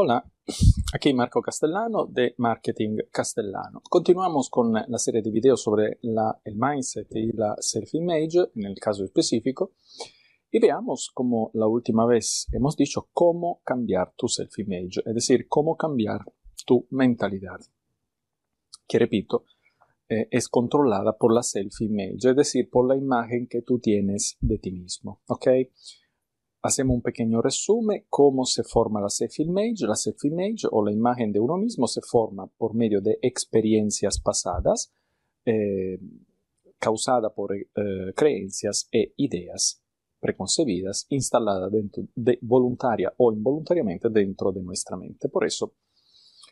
Hola, qui Marco Castellano de Marketing Castellano. Continuamos con la serie di video sobre la, el mindset y la self-image, en el caso específico, y veamos como la última vez hemos dicho cómo cambiar tu self-image, es decir, cómo cambiar tu mentalidad, que repito, eh, es controlada por la self-image, es decir, por la imagen que tú tienes de ti mismo, ¿ok? hacemos un pequeño resumen cómo se forma la self-image. La self-image o la imagen de uno mismo se forma por medio de experiencias pasadas eh, causadas por eh, creencias e ideas preconcebidas instaladas dentro de, voluntaria o involuntariamente dentro de nuestra mente. Por eso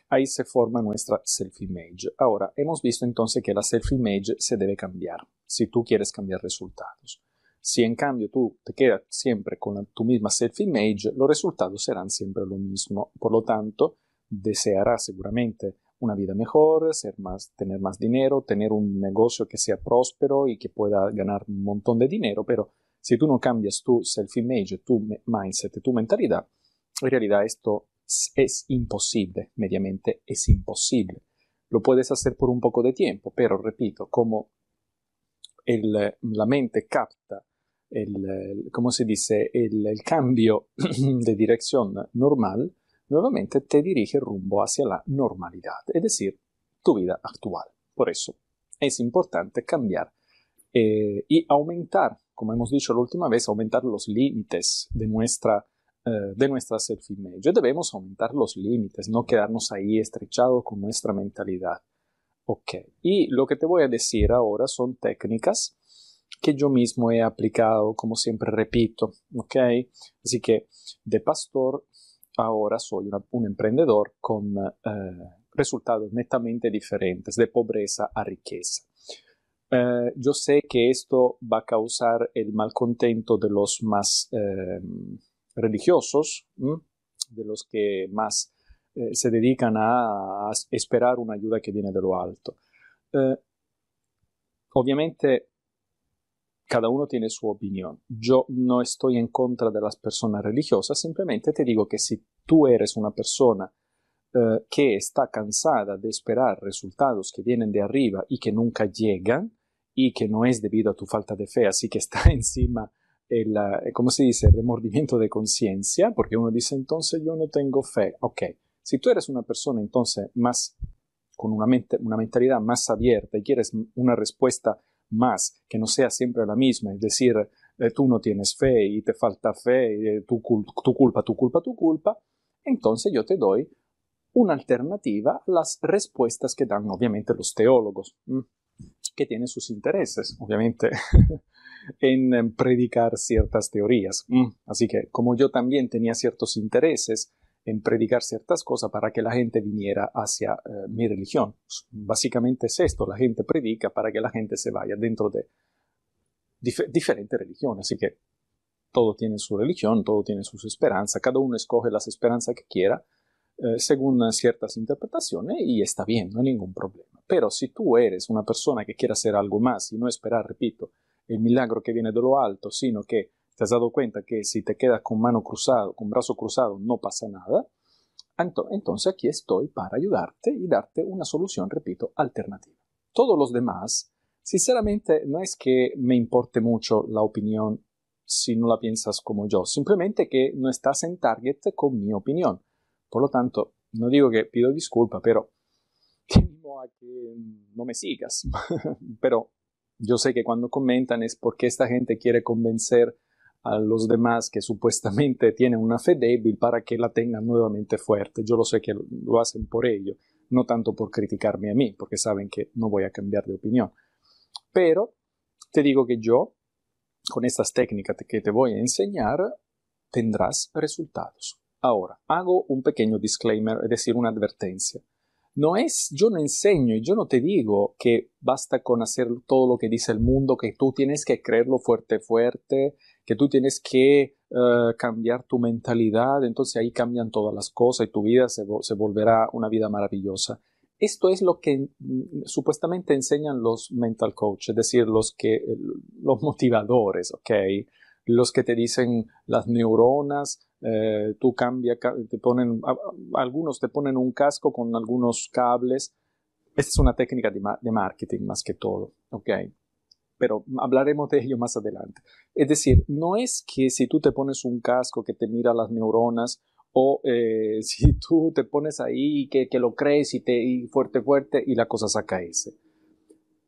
ahí se forma nuestra self-image. Ahora, hemos visto entonces que la self-image se debe cambiar si tú quieres cambiar resultados. Si en cambio tú te quedas siempre con tu misma self-image, los resultados serán siempre lo mismo. Por lo tanto, desearás seguramente una vida mejor, ser más, tener más dinero, tener un negocio que sea próspero y que pueda ganar un montón de dinero, pero si tú no cambias tu self-image, tu mindset, tu mentalidad, en realidad esto es imposible, mediamente es imposible. Lo puedes hacer por un poco de tiempo, pero repito, como la mente capta el, ¿cómo se dice? El, cambio de dirección normal, nuevamente te dirige rumbo hacia la normalidad, es decir, tu vida actual. Por eso es importante cambiar eh, y aumentar, como hemos dicho la última vez, aumentar los límites de nuestra eh, de nuestra self-image. Debemos aumentar los límites, no quedarnos ahí estrechados con nuestra mentalidad. Ok, y lo que te voy a decir ahora son técnicas que yo mismo he aplicado, como siempre repito, ¿ok? Así que de pastor ahora soy un emprendedor con eh, resultados netamente diferentes, de pobreza a riqueza. Eh, yo sé que esto va a causar el malcontento de los más eh, religiosos, de los que más se dedican a, a, esperar una ayuda que viene de lo alto. obviamente cada uno tiene su opinión. Yo no estoy en contra de las personas religiosas, simplemente te digo que si tú eres una persona eh, que está cansada de esperar resultados que vienen de arriba y que nunca llegan, y que no es debido a tu falta de fe, así que está encima el, eh, se dice?, remordimiento de conciencia, porque uno dice entonces yo no tengo fe. Ok, si tú eres una persona entonces más con una, mente, una mentalidad más abierta y quieres una respuesta más, que no sea siempre la misma, es decir, eh, tú no tienes fe y te falta fe, eh, tu, tu culpa, tu culpa, tu culpa, entonces yo te doy una alternativa las respuestas que dan obviamente los teólogos, mm, que tienen sus intereses, obviamente, en predicar ciertas teorías. Mm. Así que como yo también tenía ciertos intereses en predicar ciertas cosas para que la gente viniera hacia eh, mi religión. Pues, básicamente es esto, la gente predica para que la gente se vaya dentro de diferentes religiones. Así que todo tiene su religión, todo tiene sus esperanzas, cada uno escoge las esperanzas que quiera eh, según eh, ciertas interpretaciones y está bien, no hay ningún problema. Pero si tú eres una persona que quiera hacer algo más y no esperar, repito, el milagro que viene de lo alto, sino que te has dado cuenta que si te quedas con mano cruzado, con brazo cruzado, no pasa nada, entonces aquí estoy para ayudarte y darte una solución, repito, alternativa. Todos los demás, sinceramente, no es que me importe mucho la opinión si no la piensas como yo, simplemente que no estás en target con mi opinión. Por lo tanto, no digo que pido disculpa, pero a que no me sigas. pero yo sé que cuando comentan es porque esta gente quiere convencer a los demás que supuestamente tienen una fe débil para que la tengan nuevamente fuerte. Yo lo sé que lo hacen por ello, no tanto por criticarme a mí, porque saben que no voy a cambiar de opinión. Pero te digo que yo, con estas técnicas que te voy a enseñar, tendrás resultados. Ahora, hago un pequeño disclaimer, es decir, una advertencia. No es, yo no enseño y yo no te digo que basta con hacer todo lo que dice el mundo, que tú tienes que creerlo fuerte, fuerte, que tú tienes que eh, cambiar tu mentalidad, entonces ahí cambian todas las cosas y tu vida se, volverá una vida maravillosa. Esto es lo que mm, supuestamente enseñan los mental coaches, es decir, los, que, los motivadores, ¿ok? Los que te dicen las neuronas, eh, tú cambia, te ponen, algunos te ponen un casco con algunos cables. Esta es una técnica de, de marketing más que todo, ¿ok? pero hablaremos de ello más adelante. Es decir, no es que si tú te pones un casco que te mira las neuronas o eh, si tú te pones ahí que, lo crees y, te, fuerte, fuerte y la cosa saca ese.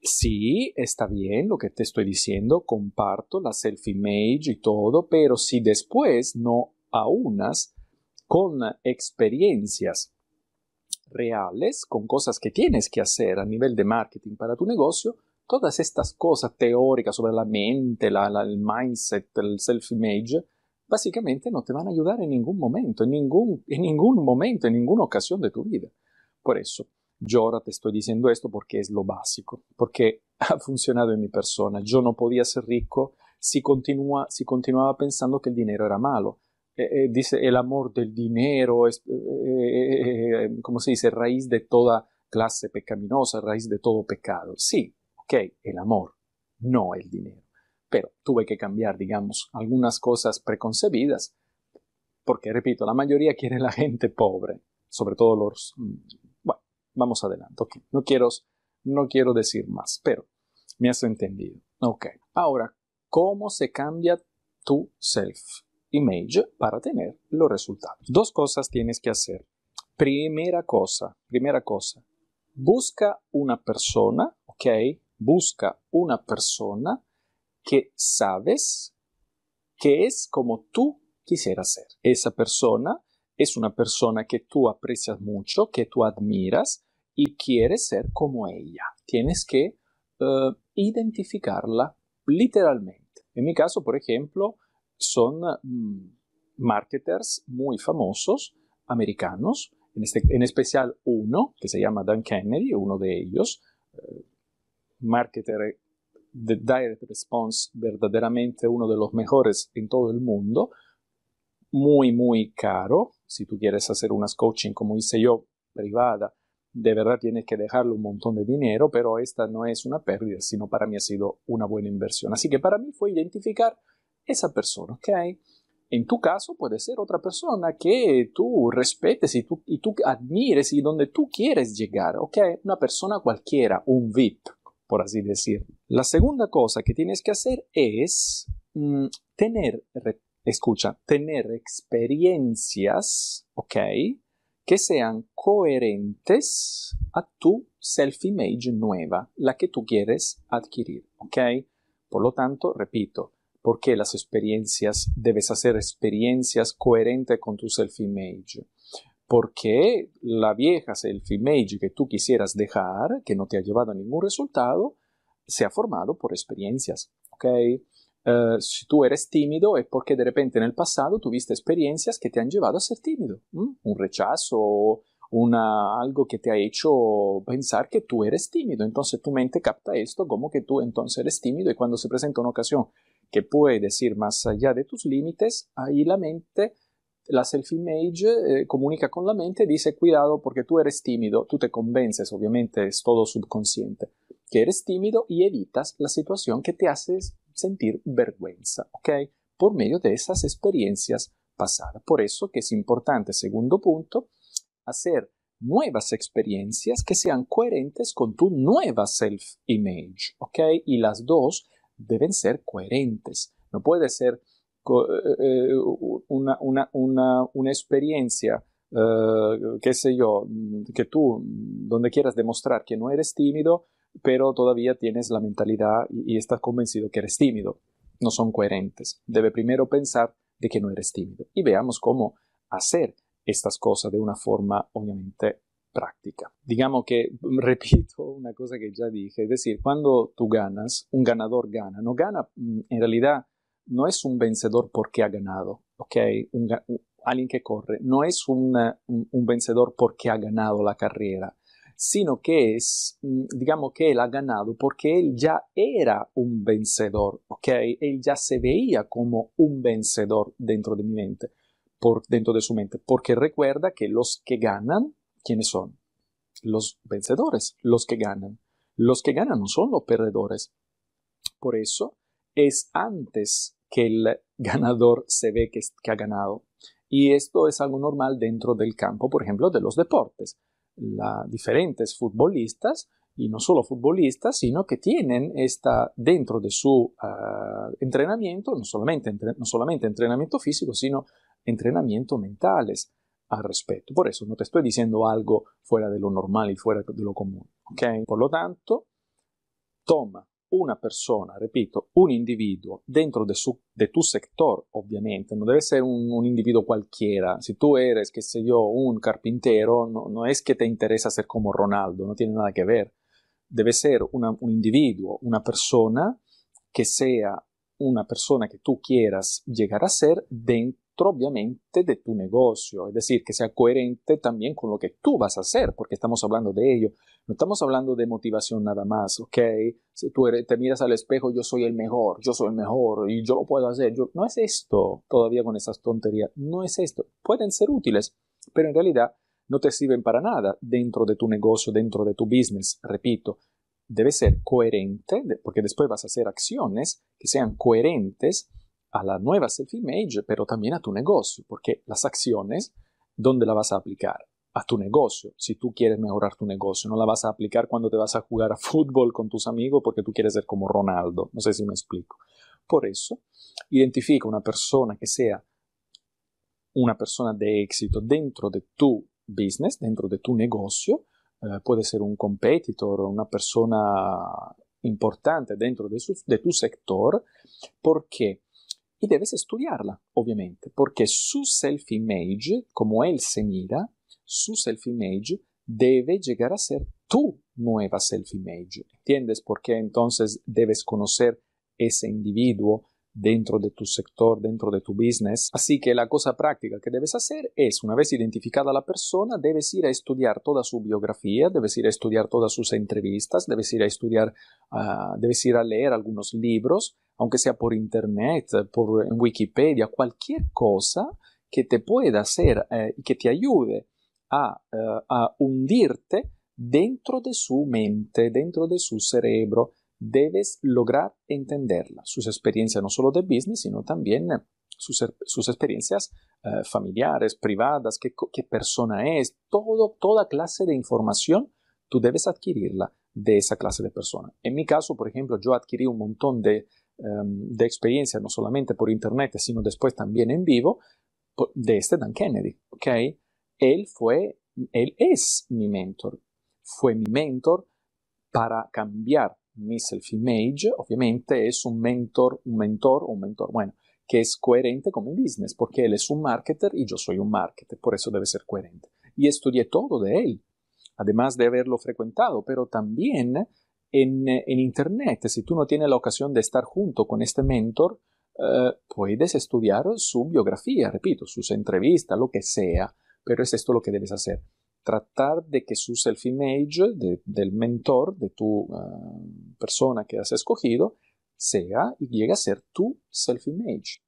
Sí, está bien lo que te estoy diciendo, comparto la selfie image y todo, pero si después no aunas con experiencias reales, con cosas que tienes que hacer a nivel de marketing para tu negocio, todas estas cosas teóricas sobre la mente, el mindset, el self-image, básicamente no te van a ayudar en ningún momento, en ningún, en ningún momento, en ninguna ocasión de tu vida. Por eso, yo ahora te estoy diciendo esto porque es lo básico, porque ha funcionado en mi persona. Yo no podía ser rico si, continua, si continuaba pensando que el dinero era malo. dice, el amor del dinero es, como se dice, raíz de toda clase pecaminosa, raíz de todo pecado. Sí, ok, el amor, no el dinero. Pero tuve que cambiar, digamos, algunas cosas preconcebidas, porque, repito, la mayoría quiere la gente pobre, sobre todo los... Mm, bueno, vamos adelante, no quiero, no quiero decir más, pero me has entendido. Ok, ahora, ¿cómo se cambia tu self? image para tener los resultados. Dos cosas tienes que hacer. Primera cosa, primera cosa, busca una persona, ok, Busca una persona que sabes que es como tú quisieras ser. Esa persona es una persona que tú aprecias mucho, que tú admiras y quieres ser como ella. Tienes que eh, identificarla literalmente. En mi caso, por ejemplo, son mm, marketers muy famosos americanos, este, en especial uno que se llama Dan Kennedy, uno de ellos, marketer eh, de direct response verdaderamente uno de los mejores en todo el mundo, muy, muy caro. Si tú quieres hacer unas coaching como hice yo, privada, de verdad tienes que dejarle un montón de dinero, pero esta no es una pérdida, sino para mí ha sido una buena inversión. Así que para mí fue identificar esa persona, ¿ok? En tu caso puede ser otra persona que tú respetes y tú, y tú admires y donde tú quieres llegar, ¿ok? Una persona cualquiera, un VIP, por así decir, La segunda cosa que tienes que hacer es mm, tener, escucha, tener experiencias, ¿ok? Que sean coherentes a tu self-image nueva, la que tú quieres adquirir, ¿ok? Por lo tanto, repito, porque las experiencias, debes hacer experiencias coherentes con tu self-image porque la vieja self image que tú quisieras dejar, que no te ha llevado a ningún resultado, se ha formado por experiencias, ¿ok? Eh, si tú eres tímido es porque de repente en el pasado tuviste experiencias que te han llevado a ser tímido, un rechazo, una, algo que te ha hecho pensar que tú eres tímido, entonces tu mente capta esto como que tú entonces eres tímido y cuando se presenta una ocasión que puede ir más allá de tus límites, ahí la mente la self-image eh, comunica con la mente dice, cuidado porque tú eres tímido, tú te convences, obviamente es todo subconsciente, que eres tímido y evitas la situación que te hace sentir vergüenza, ¿ok? Por medio de esas experiencias pasadas. Por eso que es importante, segundo punto, hacer nuevas experiencias que sean coherentes con tu nueva self-image, ¿ok? Y las dos deben ser coherentes. No puede ser eh, eh, una, experiencia, eh, qué sé yo, que tú, donde quieras demostrar que no eres tímido, pero todavía tienes la mentalidad y estás convencido que eres tímido. No son coherentes. Debe primero pensar de que no eres tímido. Y veamos cómo hacer estas cosas de una forma, obviamente, práctica. Digamos que, repito una cosa que ya dije, es decir, cuando tú ganas, un ganador gana. No gana, en realidad, no es un vencedor porque ha ganado, ok, un, alguien que corre, no es un, vencedor porque ha ganado la carrera, sino que es, mm, digamos que él ha ganado porque él ya era un vencedor, ok, él ya se veía como un vencedor dentro de mi mente, por, dentro de su mente, porque recuerda que los que ganan, ¿quiénes son? Los vencedores, los que ganan. Los que ganan no son los perdedores. Por eso es antes que el ganador se ve que, ha ganado. Y esto es algo normal dentro del campo, por ejemplo, de los deportes. diferentes futbolistas, y no solo futbolistas, sino que tienen esta, dentro de su ah, entrenamiento, no solamente, no solamente entrenamiento físico, sino entrenamiento mentales al respecto. Por eso no te estoy diciendo algo fuera de lo normal y fuera de lo común. ¿okay? Por lo tanto, toma una persona, repito, un individuo dentro de, su, de tu sector, obviamente, no debe ser un, individuo cualquiera. Si tú eres, qué sé yo, un carpintero, no, es que te interesa ser como Ronaldo, no tiene nada que ver. Debe ser un individuo, una persona que sea una persona que tú quieras llegar a ser dentro obviamente, de tu negocio. Es decir, que sea coherente también con lo que tú vas a hacer, porque estamos hablando de ello. No estamos hablando de motivación nada más, ¿ok? Si tú te miras al espejo, yo soy el mejor, yo soy el mejor y yo lo puedo hacer. No es esto, todavía con esas tonterías, no es esto. Pueden ser útiles, pero en realidad no te sirven para nada dentro de tu negocio, dentro de tu business, repito debe ser coherente, porque después vas a hacer acciones que sean coherentes a la nueva self-image, pero también a tu negocio, porque las acciones, ¿dónde la vas a aplicar? A tu negocio, si tú quieres mejorar tu negocio, no la vas a aplicar cuando te vas a jugar a fútbol con tus amigos porque tú quieres ser como Ronaldo, no sé si me explico. Por eso, identifica una persona que sea una persona de éxito dentro de tu business, dentro de tu negocio, eh, puede ser un competitor, una persona importante dentro de, de tu sector, porque y debes estudiarla, obviamente, porque su self-image, como él se mira, su self-image debe llegar a ser tu nueva self-image. ¿Entiendes por qué entonces debes conocer ese individuo dentro de tu sector, dentro de tu business. Así que la cosa práctica que debes hacer es, una vez identificada la persona, debes ir a estudiar toda su biografía, debes ir a estudiar todas sus entrevistas, debes ir a estudiar, ah, debes ir a leer algunos libros, aunque sea por internet, por Wikipedia, cualquier cosa que te pueda hacer eh, que te ayude eh, a hundirte dentro de su mente, dentro de su cerebro, debes lograr entenderla, sus experiencias no solo de business, sino también eh, sus, experiencias eh, familiares, privadas, qué, persona es, todo, toda clase de información, tú debes adquirirla de esa clase de persona. En mi caso, por ejemplo, yo adquirí un montón de, em, de experiencias, no solamente por internet, sino después también en vivo, de este Dan Kennedy, Okay, Él fue, él es mi mentor, fue mi mentor para cambiar mi self-image, obviamente es un mentor, un mentor, un mentor, bueno, que es coherente con mi business, porque él es un marketer y yo soy un marketer, por eso debe ser coherente. Y estudié todo de él, además de haberlo frecuentado, pero también en, Internet, si tú no tienes la ocasión de estar junto con este mentor, eh, puedes estudiar su biografía, repito, sus entrevistas, lo que sea, pero es esto lo que debes hacer tratar de que su self-image del mentor, de tu ah, persona que has escogido, sea y llegue a ser tu self-image.